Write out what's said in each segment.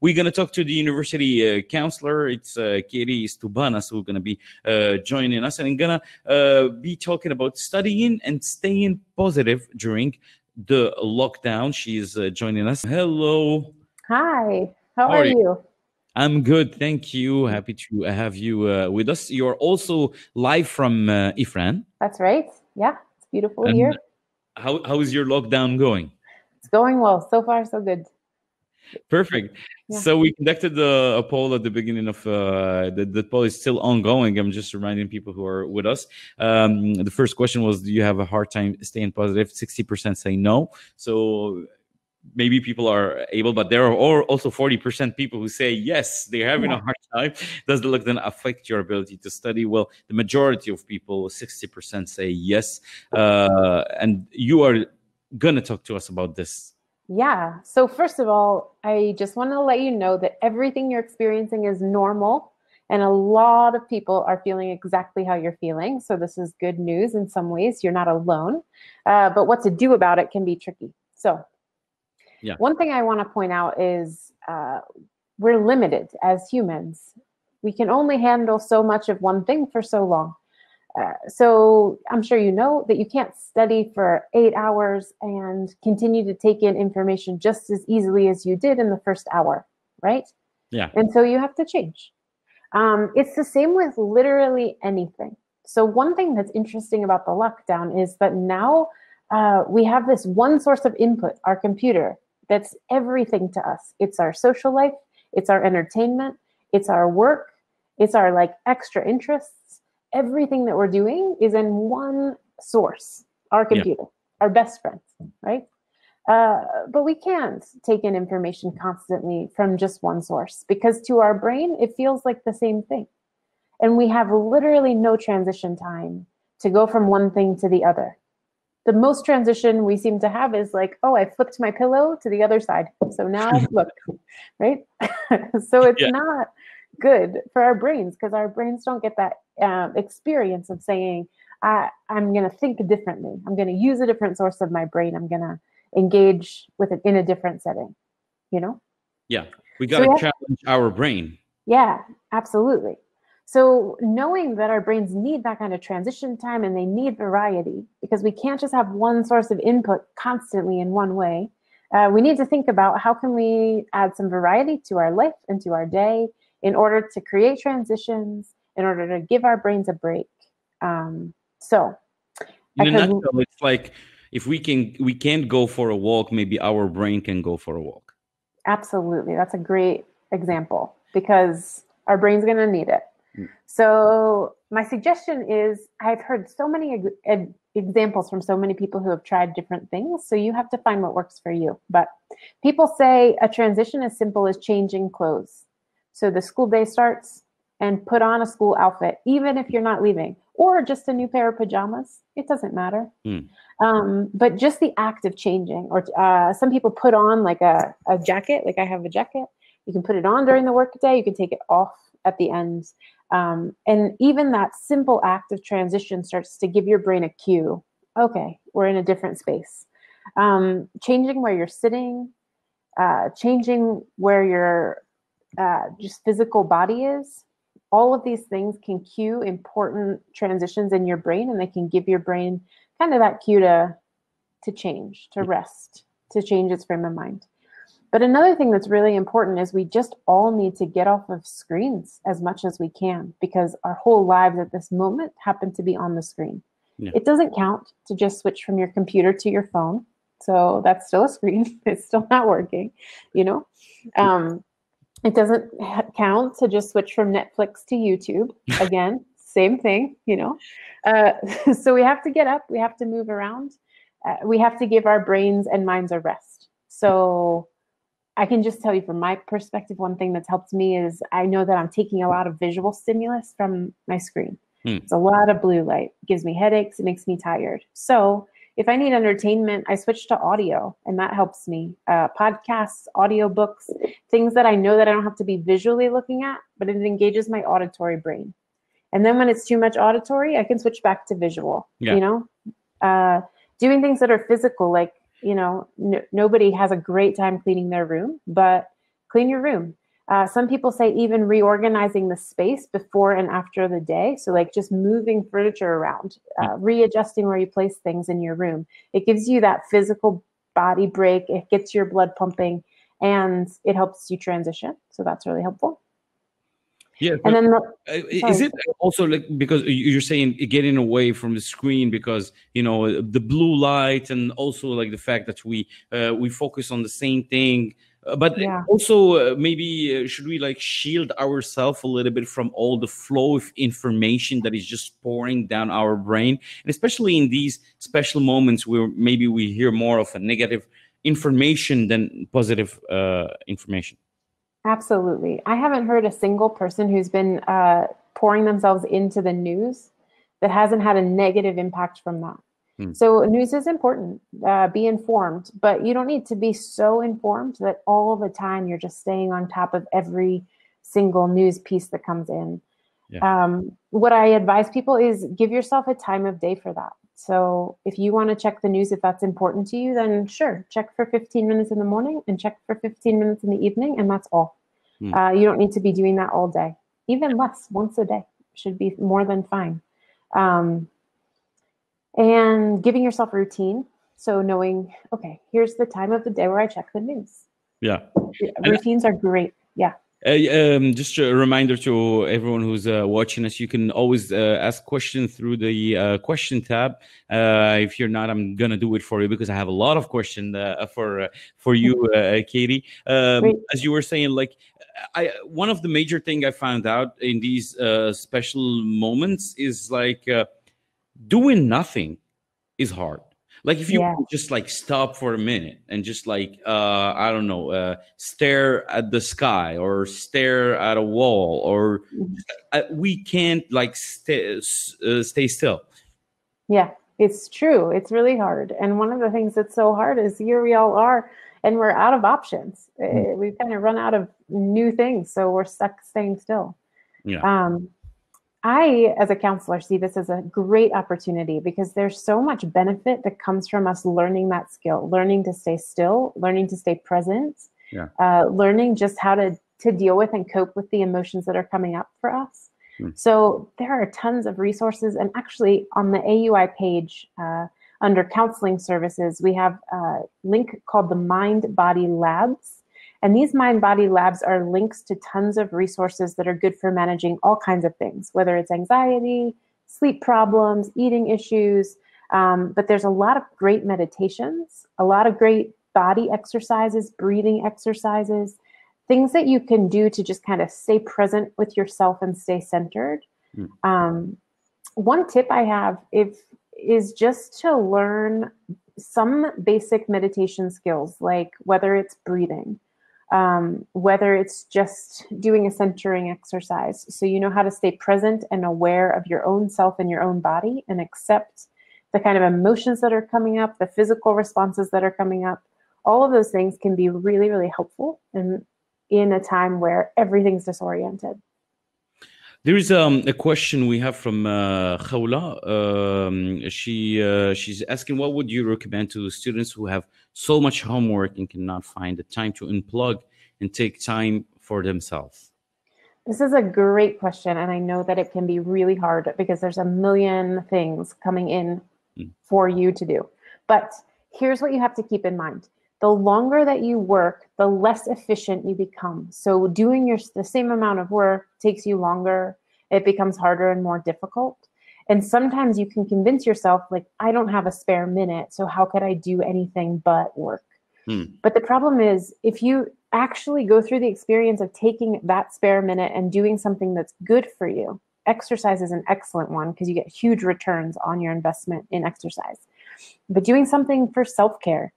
We're going to talk to the university uh, counselor. It's uh, Katie Stubanas who's going to be uh, joining us and I'm going to uh, be talking about studying and staying positive during the lockdown. She's uh, joining us. Hello. Hi. How, How are, are, you? you? I'm good, thank you. Happy to have you uh, with us. You're also live from uh, Ifran. That's right. Yeah, it's beautiful and here. How how is your lockdown going? It's going well so far, so good. Perfect. Yeah. So we conducted the, a poll at the beginning of uh, the, the poll is still ongoing. I'm just reminding people who are with us. Um, the first question was, do you have a hard time staying positive? 60% say no. So maybe people are able, but there are also 40% people who say yes, they're having yeah. a hard time. Does the lockdown affect your ability to study? Well, the majority of people, 60%, say yes. Uh, and you are going to talk to us about this yeah. So, first of all, I just want to let you know that everything you're experiencing is normal. And a lot of people are feeling exactly how you're feeling. So, this is good news in some ways. You're not alone. Uh, but what to do about it can be tricky. So, yeah. one thing I want to point out is uh, we're limited as humans. We can only handle so much of one thing for so long. Uh, so I'm sure you know that you can't study for eight hours and continue to take in information just as easily as you did in the first hour, right? Yeah. And so you have to change. Um, it's the same with literally anything. So one thing that's interesting about the lockdown is that now uh, we have this one source of input, our computer. That's everything to us. It's our social life. It's our entertainment. It's our work. It's our like extra interests everything that we're doing is in one source, our computer, yeah. our best friend, right? Uh, but we can't take in information constantly from just one source because to our brain, it feels like the same thing. And we have literally no transition time to go from one thing to the other. The most transition we seem to have is like, oh, I flipped my pillow to the other side. So now I've looked, right? so it's yeah. not good for our brains because our brains don't get that um, experience of saying, I, I'm going to think differently. I'm going to use a different source of my brain. I'm going to engage with it in a different setting, you know? Yeah. We got so to challenge our brain. Yeah, absolutely. So knowing that our brains need that kind of transition time and they need variety because we can't just have one source of input constantly in one way. Uh, we need to think about how can we add some variety to our life and to our day in order to create transitions in order to give our brains a break. Um, so, in a nutshell, it's like if we can we can't go for a walk, maybe our brain can go for a walk. Absolutely, that's a great example because our brain's going to need it. Mm. So, my suggestion is I've heard so many examples from so many people who have tried different things. So you have to find what works for you. But people say a transition as simple as changing clothes. So the school day starts, and put on a school outfit, even if you're not leaving, or just a new pair of pajamas. It doesn't matter. Mm. Um, but just the act of changing, or uh, some people put on like a, a jacket, like I have a jacket. You can put it on during the workday, you can take it off at the end. Um, and even that simple act of transition starts to give your brain a cue okay, we're in a different space. Um, changing where you're sitting, uh, changing where your uh, just physical body is, all of these things can cue important transitions in your brain and they can give your brain kind of that cue to to change to rest to change its frame of mind but another thing that's really important is we just all need to get off of screens as much as we can because our whole lives at this moment happen to be on the screen yeah. it doesn't count to just switch from your computer to your phone so that's still a screen it's still not working you know um, it doesn't count to just switch from Netflix to YouTube. Again, same thing, you know. Uh, so we have to get up, we have to move around, uh, we have to give our brains and minds a rest. So I can just tell you from my perspective, one thing that's helped me is I know that I'm taking a lot of visual stimulus from my screen. Hmm. It's a lot of blue light, it gives me headaches, it makes me tired. So if I need entertainment, I switch to audio, and that helps me. Uh, podcasts, audiobooks, things that I know that I don't have to be visually looking at, but it engages my auditory brain. And then when it's too much auditory, I can switch back to visual. Yeah. You know, uh, doing things that are physical, like you know, n- nobody has a great time cleaning their room, but clean your room. Uh, some people say even reorganizing the space before and after the day. So, like just moving furniture around, uh, mm. readjusting where you place things in your room. It gives you that physical body break, it gets your blood pumping, and it helps you transition. So, that's really helpful. Yeah. And then the, uh, is it also like because you're saying getting away from the screen because you know the blue light and also like the fact that we uh, we focus on the same thing uh, but yeah. also uh, maybe uh, should we like shield ourselves a little bit from all the flow of information that is just pouring down our brain and especially in these special moments where maybe we hear more of a negative information than positive uh, information absolutely i haven't heard a single person who's been uh, pouring themselves into the news that hasn't had a negative impact from that Mm. So news is important. Uh, be informed, but you don't need to be so informed that all the time you're just staying on top of every single news piece that comes in. Yeah. Um, what I advise people is give yourself a time of day for that. So if you want to check the news, if that's important to you, then sure, check for 15 minutes in the morning and check for 15 minutes in the evening, and that's all. Mm. Uh, you don't need to be doing that all day. Even less, once a day should be more than fine. Um, and giving yourself routine. So knowing, okay, here's the time of the day where I check the news. Yeah. Routines are great. Yeah. Uh, um, just a reminder to everyone who's uh, watching us, you can always uh, ask questions through the uh, question tab. Uh, if you're not, I'm going to do it for you because I have a lot of questions uh, for for you, Katie. Um, as you were saying, like I, one of the major thing I found out in these special moments is like – doing nothing is hard like if you yeah. just like stop for a minute and just like uh i don't know uh stare at the sky or stare at a wall or mm-hmm. uh, we can't like stay uh, stay still yeah it's true it's really hard and one of the things that's so hard is here we all are and we're out of options mm-hmm. we've kind of run out of new things so we're stuck staying still yeah um I, as a counselor, see this as a great opportunity because there's so much benefit that comes from us learning that skill, learning to stay still, learning to stay present, yeah. uh, learning just how to, to deal with and cope with the emotions that are coming up for us. Mm. So there are tons of resources. And actually, on the AUI page uh, under counseling services, we have a link called the Mind Body Labs. And these mind body labs are links to tons of resources that are good for managing all kinds of things, whether it's anxiety, sleep problems, eating issues. Um, but there's a lot of great meditations, a lot of great body exercises, breathing exercises, things that you can do to just kind of stay present with yourself and stay centered. Mm. Um, one tip I have if is just to learn some basic meditation skills, like whether it's breathing, um, whether it's just doing a centering exercise. So you know how to stay present and aware of your own self and your own body and accept the kind of emotions that are coming up, the physical responses that are coming up. All of those things can be really, really helpful in, in a time where everything's disoriented. There is um, a question we have from uh, Khawla. Um, she uh, she's asking, what would you recommend to students who have so much homework and cannot find the time to unplug and take time for themselves? This is a great question, and I know that it can be really hard because there's a million things coming in mm. for you to do. But here's what you have to keep in mind: the longer that you work, the less efficient you become. So doing your the same amount of work takes you longer. It becomes harder and more difficult. And sometimes you can convince yourself, like, I don't have a spare minute, so how could I do anything but work? Hmm. But the problem is, if you actually go through the experience of taking that spare minute and doing something that's good for you, exercise is an excellent one because you get huge returns on your investment in exercise. But doing something for self care,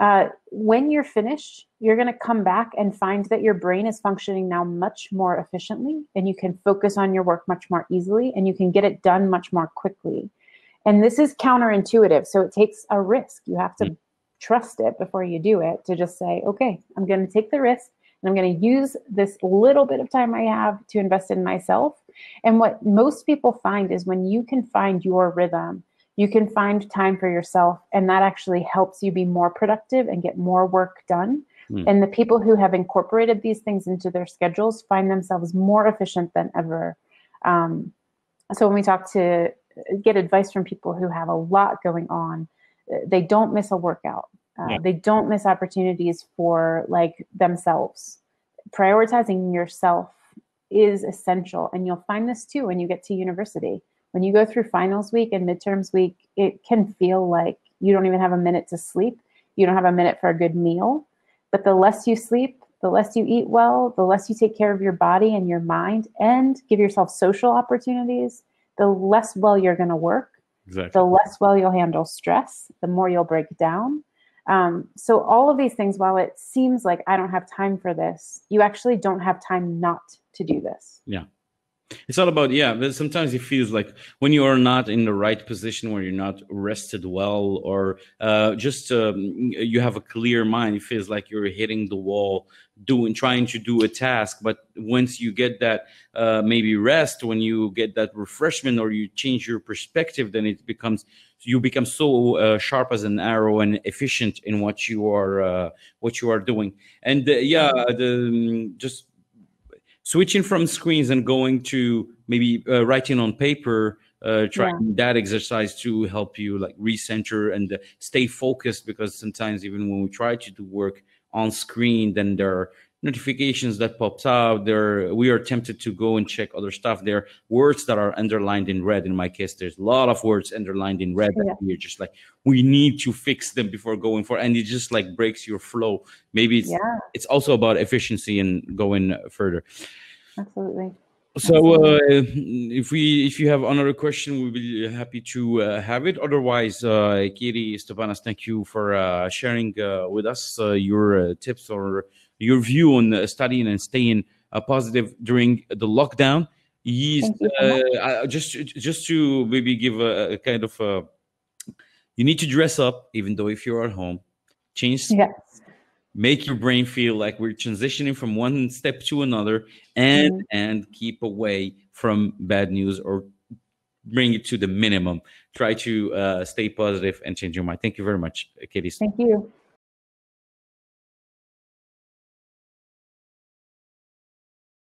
uh, when you're finished, you're going to come back and find that your brain is functioning now much more efficiently, and you can focus on your work much more easily, and you can get it done much more quickly. And this is counterintuitive. So it takes a risk. You have to mm. trust it before you do it to just say, okay, I'm going to take the risk and I'm going to use this little bit of time I have to invest in myself. And what most people find is when you can find your rhythm you can find time for yourself and that actually helps you be more productive and get more work done mm. and the people who have incorporated these things into their schedules find themselves more efficient than ever um, so when we talk to uh, get advice from people who have a lot going on uh, they don't miss a workout uh, yeah. they don't miss opportunities for like themselves prioritizing yourself is essential and you'll find this too when you get to university when you go through finals week and midterms week, it can feel like you don't even have a minute to sleep. You don't have a minute for a good meal. But the less you sleep, the less you eat well, the less you take care of your body and your mind and give yourself social opportunities, the less well you're going to work. Exactly. The less well you'll handle stress, the more you'll break down. Um, so, all of these things, while it seems like I don't have time for this, you actually don't have time not to do this. Yeah. It's all about yeah, but sometimes it feels like when you are not in the right position, where you're not rested well, or uh, just um, you have a clear mind, it feels like you're hitting the wall, doing trying to do a task. But once you get that uh, maybe rest, when you get that refreshment, or you change your perspective, then it becomes you become so uh, sharp as an arrow and efficient in what you are uh, what you are doing. And uh, yeah, the um, just switching from screens and going to maybe uh, writing on paper uh, trying yeah. that exercise to help you like recenter and uh, stay focused because sometimes even when we try to do work on screen then there are notifications that pops out there we are tempted to go and check other stuff there words that are underlined in red in my case there's a lot of words underlined in red yeah. we're just like we need to fix them before going for and it just like breaks your flow maybe it's yeah. it's also about efficiency and going further absolutely so uh, if we if you have another question we'll be happy to uh, have it otherwise uh, kiri stefanas thank you for uh, sharing uh, with us uh, your uh, tips or your view on uh, studying and staying uh, positive during the lockdown. Yes, uh, just just to maybe give a, a kind of a, you need to dress up, even though if you're at home, change. make your brain feel like we're transitioning from one step to another and mm. and keep away from bad news or bring it to the minimum try to uh, stay positive and change your mind thank you very much katie thank you